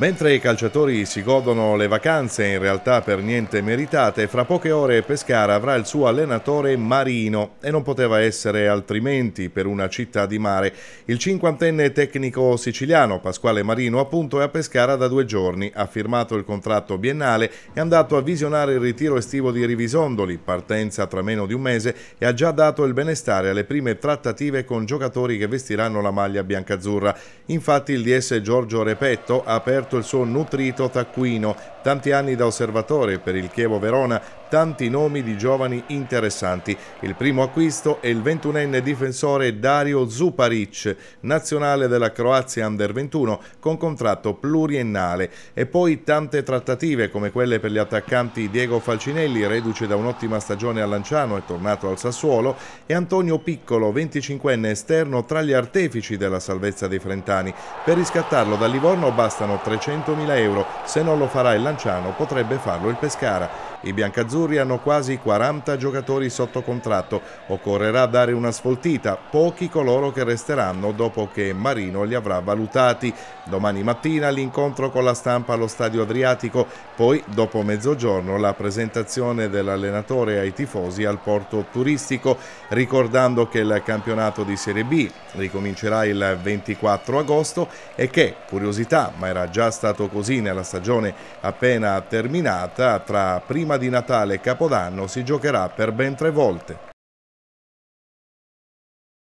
Mentre i calciatori si godono le vacanze in realtà per niente meritate, fra poche ore Pescara avrà il suo allenatore Marino e non poteva essere altrimenti per una città di mare. Il cinquantenne tecnico siciliano Pasquale Marino appunto è a Pescara da due giorni, ha firmato il contratto biennale, è andato a visionare il ritiro estivo di Rivisondoli, partenza tra meno di un mese e ha già dato il benestare alle prime trattative con giocatori che vestiranno la maglia biancazzurra. Infatti il DS Giorgio Repetto ha aperto fatto il suo nutrito taccuino, tanti anni da osservatore per il Chievo Verona, tanti nomi di giovani interessanti. Il primo acquisto è il 21enne difensore Dario Zuparic, nazionale della Croazia Under 21 con contratto pluriennale e poi tante trattative come quelle per gli attaccanti Diego Falcinelli, reduce da un'ottima stagione a Lanciano e tornato al Sassuolo, e Antonio Piccolo, 25enne esterno tra gli artefici della salvezza dei Frentani. Per riscattarlo dal Livorno bastano 300 500.000 euro. Se non lo farà il Lanciano potrebbe farlo il Pescara. I biancazzurri hanno quasi 40 giocatori sotto contratto. Occorrerà dare una sfoltita, pochi coloro che resteranno dopo che Marino li avrà valutati. Domani mattina l'incontro con la stampa allo Stadio Adriatico, poi dopo mezzogiorno la presentazione dell'allenatore ai tifosi al porto turistico, ricordando che il campionato di Serie B ricomincerà il 24 agosto e che, curiosità, ma era già già stato così nella stagione appena terminata, tra prima di Natale e Capodanno si giocherà per ben tre volte.